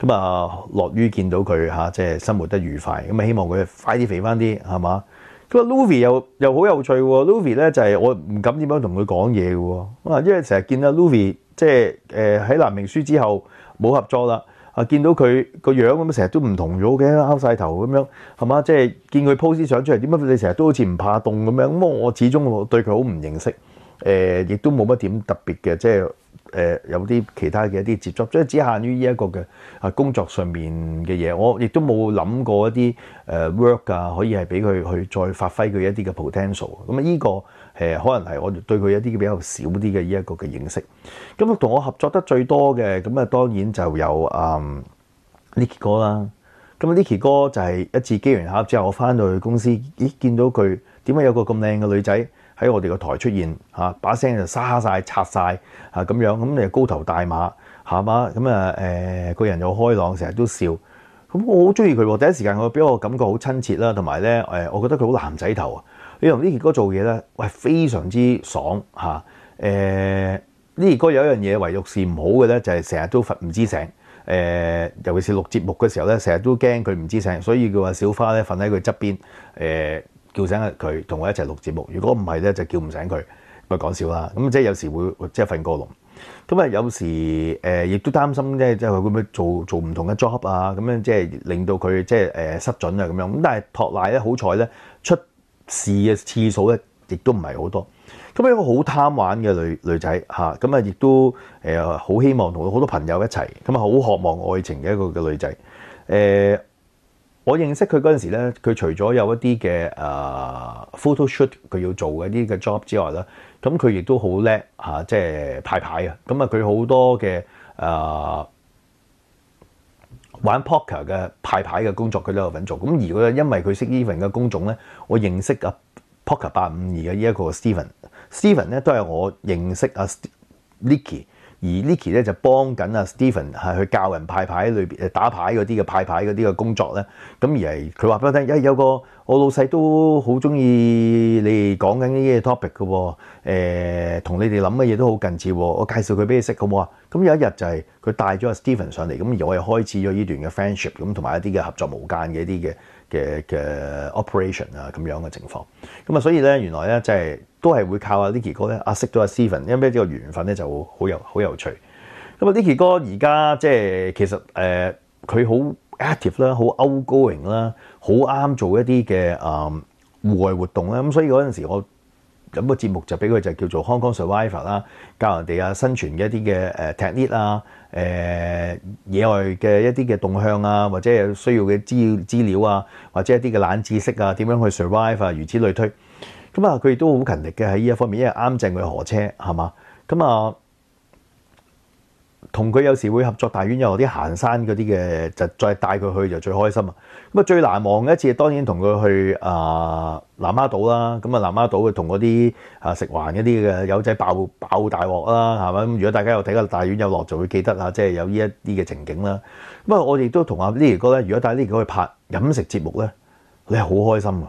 咁啊，樂於見到佢嚇，即係生活得愉快。咁啊，希望佢快啲肥翻啲，係嘛？咁啊 l u v i 又又好有趣喎。l u v i 咧就係我唔敢點樣同佢講嘢嘅，啊，因為成日見阿 l u v i 即係誒喺南明書之後冇合作啦。啊，見到佢個樣咁成日都唔同咗嘅，拗晒頭咁樣，係嘛？即係見佢 po 啲相出嚟，點解你成日都好似唔怕凍咁樣？咁我始終對佢好唔認識，誒，亦都冇乜點特別嘅，即係。誒有啲其他嘅一啲接觸，即係只限於呢一個嘅啊工作上面嘅嘢，我亦都冇諗過一啲誒 work 啊，可以係俾佢去再發揮佢一啲嘅 potential。咁啊，依個誒可能係我對佢一啲比較少啲嘅呢一個嘅認識。咁啊，同我合作得最多嘅咁啊，當然就有啊 n i k i 哥啦。咁 n i k i 哥就係一次機緣巧合之後，我翻到去公司咦見到佢，點解有個咁靚嘅女仔？喺我哋個台出現嚇，把聲就沙晒、拆晒，嚇咁樣，咁你高頭大馬嚇嘛，咁啊誒，個人又開朗，成日都笑，咁我好中意佢喎。第一時間我俾我感覺好親切啦，同埋咧誒，我覺得佢好男仔頭。你同呢傑哥做嘢咧，喂，非常之爽嚇。誒，呢傑哥有一樣嘢唯欲是唔好嘅咧，就係成日都瞓唔知醒。誒，尤其是錄節目嘅時候咧，成日都驚佢唔知醒，所以佢話小花咧瞓喺佢側邊誒。叫醒佢，同我一齊錄節目。如果唔係咧，就叫唔醒佢，咪講笑啦。咁即係有時會即係瞓過籠。咁啊，有時誒亦都擔心咧，即係佢唔樣做做唔同嘅 job 啊，咁樣即係令到佢即係誒失準啊咁樣。咁但係托賴咧，好彩咧，出事嘅次數咧亦都唔係好多。咁樣一個好貪玩嘅女女仔嚇，咁啊亦都誒好希望同好多朋友一齊，咁啊好渴望愛情嘅一個嘅女仔誒。我認識佢嗰陣時咧，佢除咗有一啲嘅誒 photo shoot 佢要做嘅啲嘅 job 之外啦，咁佢亦都好叻嚇，即系派牌啊！咁啊，佢好多嘅誒玩 poker 嘅派牌嘅工作佢都有份做。咁而果因為佢識 e v e n 嘅工種咧，我認識阿 poker 八五二嘅呢一個 s t e v e n s t e v e n 咧都係我認識阿 Licky。而 n i c k y 咧就幫緊阿 Stephen 係去教人派牌裏邊打牌嗰啲嘅派牌嗰啲嘅工作咧，咁而係佢話俾我聽，誒有個我老細都好中意你講緊啲嘢 topic 嘅喎，同你哋諗嘅嘢都好近似喎，我介紹佢俾你識好冇啊？咁有一日就係佢帶咗阿 Stephen 上嚟，咁而我又開始咗呢段嘅 friendship，咁同埋一啲嘅合作無間嘅一啲嘅。嘅嘅 operation 啊，咁樣嘅情況，咁啊，所以咧原來咧即係都係會靠阿 Nicky 哥咧，啊識到阿 Steven，因為呢個緣分咧就好有好有趣。咁啊，Nicky 哥而家即係其實誒佢好 active 啦，好 outgoing 啦，好啱做一啲嘅誒户外活動啦。咁所以嗰陣時我。咁個節目就俾佢就叫做《h o n g k o n g s u r v i v r 啦，教人哋啊生存嘅一啲嘅誒 technique 啊、誒野外嘅一啲嘅動向啊，或者需要嘅資資料啊，或者一啲嘅冷知識啊，點樣去 survive 啊，如此類推。咁啊，佢亦都好勤力嘅喺呢一方面，因為啱正佢河車係嘛，咁啊。同佢有時會合作大院有啲行山嗰啲嘅，就再帶佢去就最開心啊！咁啊最難忘嘅一次當然同佢去啊南丫島啦，咁啊南丫島嘅同嗰啲啊食環一啲嘅友仔爆爆大鑊啦，係咪？咁如果大家有睇過大院有落，就會記得啊，即係有呢一啲嘅情景啦。不過我亦都同阿 Lily 哥咧，如果帶 Lily 哥去拍飲食節目咧，你係好開心㗎。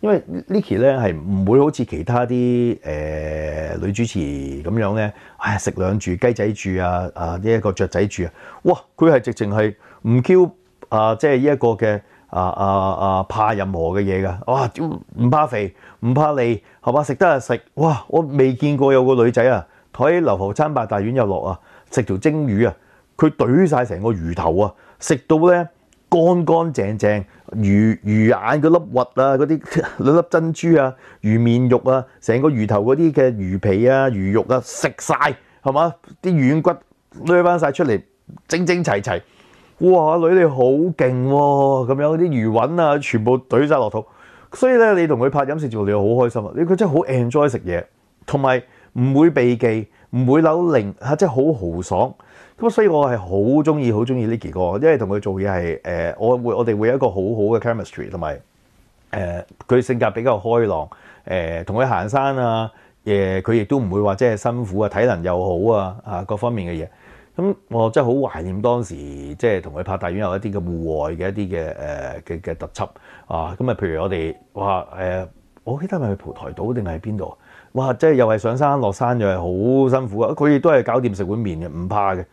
因為 Licky 咧係唔會好似其他啲誒女主持咁樣咧，唉食兩住雞仔住啊啊！呢一個雀仔住啊，哇！佢係直情係唔 Q 啊，即係呢一個嘅啊啊啊怕任何嘅嘢噶，哇！唔怕肥，唔怕膩，係嘛？食得啊食，哇！我未見過有個女仔啊，喺流浮餐霸大院又落啊，食條蒸魚啊，佢懟晒成個魚頭啊，食到咧～乾乾淨淨，魚魚眼嗰粒核啊，嗰啲 粒粒珍珠啊，魚面肉啊，成個魚頭嗰啲嘅魚皮啊、魚肉啊，食晒，係嘛？啲軟骨孭翻晒出嚟，整整齊齊。哇！女你好勁喎，咁樣啲魚韻啊，全部懟晒落肚。所以咧，你同佢拍飲食節目，你好開心啊！你佢真係好 enjoy 食嘢，同埋唔會避忌，唔會扭零，嚇，真係好豪爽。咁所以我係好中意好中意 Licky 哥，因為同佢做嘢係誒，我會我哋會有一個好好嘅 chemistry，同埋誒佢性格比較開朗，誒同佢行山啊，誒佢亦都唔會話即係辛苦啊，體能又好啊，啊各方面嘅嘢。咁我真係好懷念當時即係同佢拍大院有一啲嘅户外嘅一啲嘅誒嘅嘅特輯啊。咁啊，譬如我哋話誒，我記得係蒲台島定係邊度？哇！即係又係上山落山又係好辛苦啊。佢亦都係搞掂食碗面嘅，唔怕嘅。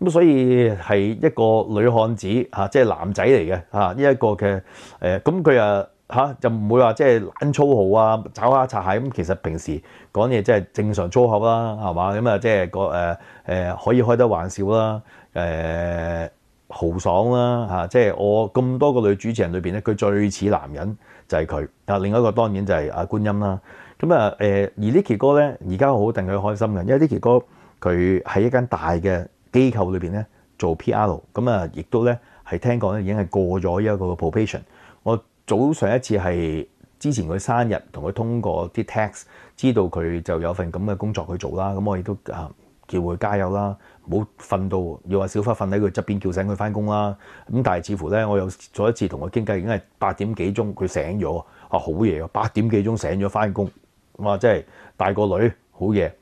咁所以係一個女漢子嚇，即係男仔嚟嘅嚇。呢一個嘅誒，咁佢啊嚇就唔會話即係懶粗豪啊，找下擦下咁。其實平時講嘢即係正常粗口啦，係嘛咁啊，即係個誒誒可以開得玩笑啦，誒豪爽啦嚇。即係我咁多個女主持人裏邊咧，佢最似男人就係佢啊。另一個當然就係阿觀音啦。咁啊誒而 Licky 哥咧，而家好定佢開心嘅，因為 Licky 哥佢喺一間大嘅。機構裏邊咧做 PR，咁啊，亦都咧係聽講咧已經係過咗一個 p r o m a t i o n 我早上一次係之前佢生日，同佢通過啲 text，知道佢就有份咁嘅工作去做啦。咁我亦都啊叫佢加油啦，唔好瞓到，要話小花瞓喺佢側邊叫醒佢翻工啦。咁但係似乎咧，我有再一次同佢傾偈，已經係八點幾鐘佢醒咗啊，好夜啊！八點幾鐘醒咗翻工，我話真係大個女好嘢～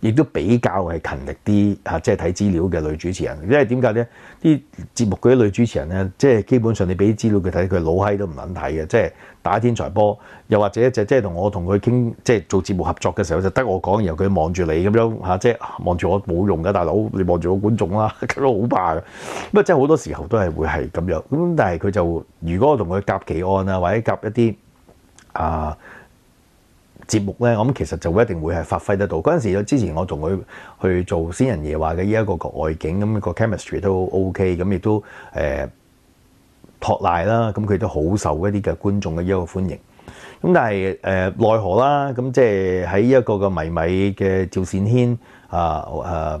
亦都比較係勤力啲嚇，即係睇資料嘅女主持人。因為點解咧？啲節目嗰啲女主持人咧，即係基本上你俾資料佢睇，佢老閪都唔肯睇嘅。即係打天才波，又或者就即係同我同佢傾，即係做節目合作嘅時候，就得我講，然後佢望住你咁樣嚇，即係望住我冇用噶，大佬你望住我觀眾啦，佢好怕嘅。咁啊，即係好多時候都係會係咁樣。咁但係佢就如果同佢夾幾案啊，或者夾一啲啊。節目咧，我咁其實就一定會係發揮得到。嗰陣時，之前我仲佢去做《仙人夜話》嘅呢一個外景，咁個 chemistry 都 OK，咁亦都誒托賴啦。咁佢都好受一啲嘅觀眾嘅一個歡迎。咁但係誒奈何啦？咁即係喺一個嘅迷迷嘅趙善軒啊誒。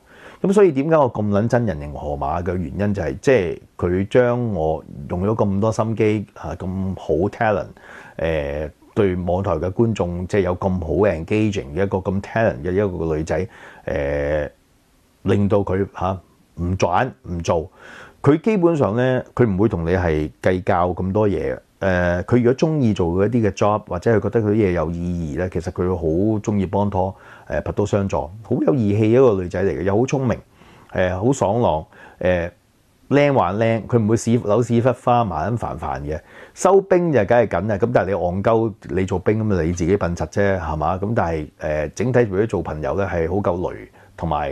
咁所以點解我咁撚真人型河馬嘅原因就係，即係佢將我用咗咁多心機，嚇咁好 talent，誒對網台嘅觀眾，即係有咁好 engaging 嘅一個咁 talent 嘅一個女仔，誒令到佢嚇唔轉唔做，佢基本上咧，佢唔會同你係計較咁多嘢誒佢如果中意做一啲嘅 job，或者佢覺得佢啲嘢有意義咧，其實佢好中意幫拖誒拔刀相助，好有義氣一個女仔嚟嘅，又好聰明，誒好爽朗，誒靚還靚，佢唔會屎樓屎忽花麻撚煩煩嘅。收兵就梗係緊啦，咁但係你戇鳩你做兵咁你自己笨柒啫，係嘛？咁但係誒整體做果做朋友咧，係好夠雷，同埋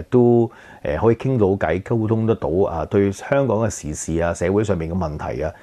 誒都誒可以傾到偈，溝通得到啊！對香港嘅時事啊，社會上面嘅問題啊～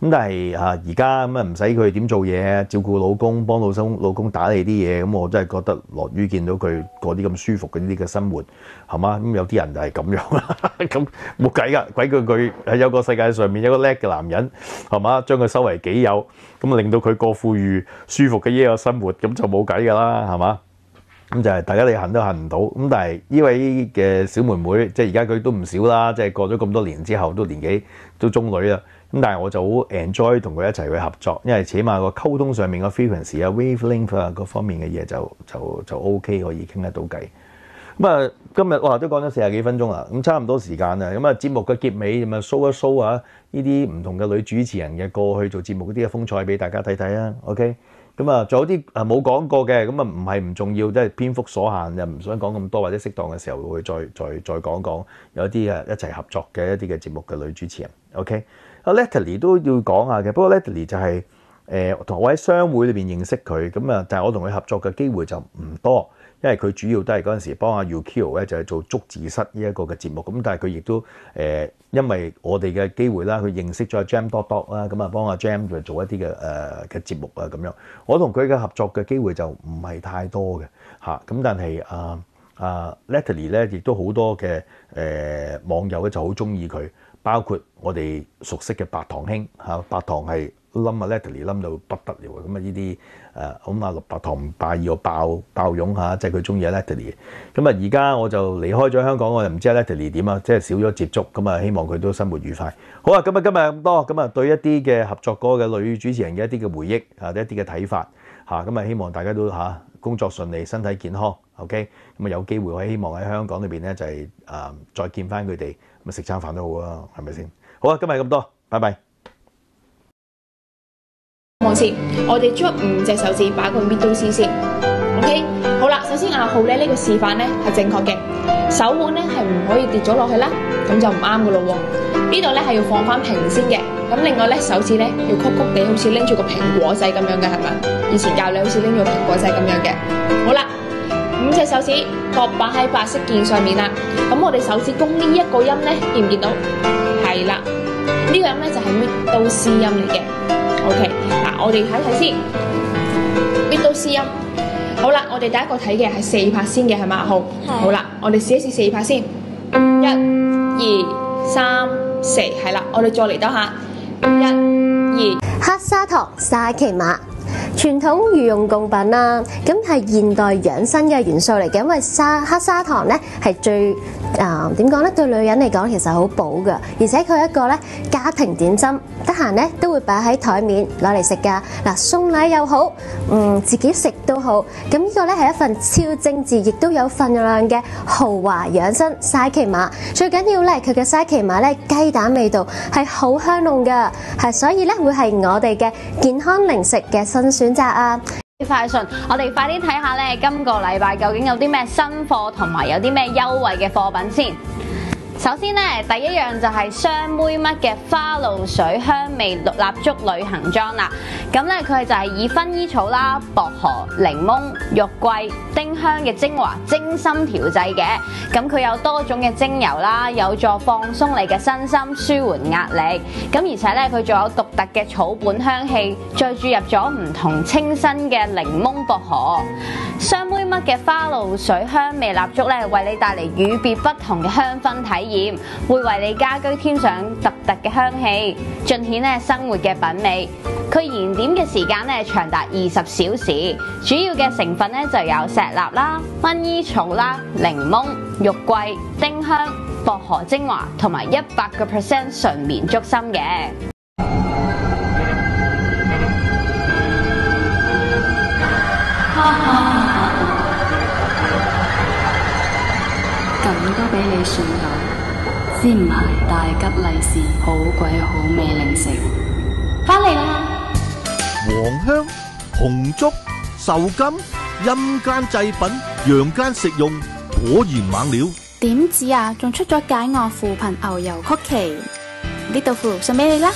咁但係啊，而家咁啊唔使佢點做嘢，照顧老公，幫老新老公打理啲嘢，咁我真係覺得落雨見到佢過啲咁舒服嘅呢啲嘅生活，係嘛？咁有啲人就係咁樣啦，咁冇計噶，鬼叫佢喺有個世界上面有個叻嘅男人，係嘛？將佢收為己有，咁令到佢過富裕、舒服嘅呢個生活，咁就冇計噶啦，係嘛？咁就係大家你行都行唔到。咁但係呢位嘅小妹妹，即係而家佢都唔少啦，即係過咗咁多年之後，都年紀都中女啦。咁但係我就好 enjoy 同佢一齊去合作，因為起碼個溝通上面嘅 frequency 啊、wavelength 啊各方面嘅嘢就就就 O K 可以傾得到偈。咁啊。今日哇都講咗四十幾分鐘啦，咁差唔多時間啦。咁啊，節目嘅結尾咪 show 一 show 啊呢啲唔同嘅女主持人嘅過去做節目嗰啲嘅風采俾大家睇睇啊。OK 咁啊，仲有啲啊冇講過嘅咁啊，唔係唔重要，即係篇幅所限又唔想講咁多，或者適當嘅時候會再再再講講有啲啊一齊合作嘅一啲嘅節目嘅女主持人。OK。阿 Letty 都要講下嘅，不過 Letty 就係誒同我喺商會裏邊認識佢，咁啊，但系我同佢合作嘅機會就唔多，因為佢主要都係嗰陣時幫阿 UQ 咧就係做足字室呢一個嘅節目，咁但係佢亦都誒因為我哋嘅機會啦，佢認識咗阿 Jam Dot Dot 啦，咁啊幫阿 Jam 做一啲嘅誒嘅節目啊咁樣，我同佢嘅合作嘅機會就唔係太多嘅嚇，咁但係啊啊 Letty 咧亦都好多嘅誒網友咧就好中意佢。包括我哋熟悉嘅白糖兄嚇，白糖係冧阿 Letty 冧到不得了咁啊！呢啲誒咁啊，六白糖唔介意我爆爆勇嚇，即係佢中意阿 Letty。咁啊，而家我就離開咗香港，我就唔知阿 Letty 點啊，即係少咗接觸。咁啊，希望佢都生活愉快。好啊，咁啊，今日咁多。咁啊，對一啲嘅合作歌嘅女主持人嘅一啲嘅回憶啊，一啲嘅睇法嚇。咁啊，希望大家都嚇工作順利，身體健康。OK。咁啊，有機會我希望喺香港裏邊咧就係誒再見翻佢哋。食餐饭都好啊，系咪先？好啊，今日咁多，拜拜。望前我哋捉五隻手指，把佢搣到試試。OK，好啦，首先阿浩咧呢個示範咧係正確嘅，手腕咧係唔可以跌咗落去啦，咁就唔啱噶咯喎。呢度咧係要放翻平先嘅，咁另外咧手指咧要曲曲地，好似拎住個蘋果仔咁樣嘅，係咪？以前教你好似拎住個蘋果仔咁樣嘅，好啦。五隻手指各擺喺白色鍵上面啦，咁我哋手指公呢一個音咧，見唔見到？係啦，呢個音咧就係咪 do C 音嚟嘅？OK，嗱，我哋睇睇先 d 都 C 音。好啦，我哋第一個睇嘅係四拍先嘅，係嘛？好，好啦，我哋試一試四拍先，一、二、三、四，係啦，我哋再嚟多下，一、二。黑砂糖沙琪瑪。傳統御用供品啦，咁系現代養生嘅元素嚟嘅，因為砂黑砂糖咧係最啊點講咧？對女人嚟講其實好補噶，而且佢一個咧家庭點心，得閒咧都會擺喺台面攞嚟食噶。嗱，送禮又好，嗯，自己食都好。咁呢個咧係一份超精緻，亦都有份量嘅豪華養生沙琪瑪，最緊要咧，佢嘅沙琪瑪咧雞蛋味道係好香濃噶，係所以咧會係我哋嘅健康零食嘅新選。选择啊！快讯，我哋快啲睇下咧，今个礼拜究竟有啲咩新货，同埋有啲咩优惠嘅货品先。首先咧，第一样就系双妹乜嘅花露水香味蜡烛旅行装啦。咁咧，佢就系以薰衣草啦、薄荷、柠檬、肉桂、丁香嘅精华精心调制嘅。咁佢有多种嘅精油啦，有助放松你嘅身心，舒缓压力。咁而且咧，佢仲有独特嘅草本香气，再注入咗唔同清新嘅柠檬薄荷。双妹乜嘅花露水香味蜡烛咧，为你带嚟与别不同嘅香氛体。会为你家居添上独特嘅香气，尽显咧生活嘅品味。佢燃点嘅时间咧长达二十小时，主要嘅成分咧就有石蜡啦、薰衣草啦、柠檬、肉桂、丁香、薄荷精华同埋一百个 percent 纯棉竹心嘅。咁都俾你算到。先唔系大吉利是好鬼好味零食，翻嚟啦！黄香、红烛、寿金，阴间制品，阳间食用，果然猛料。点止啊，仲出咗解饿扶贫牛油曲奇，呢豆腐送咩你啦？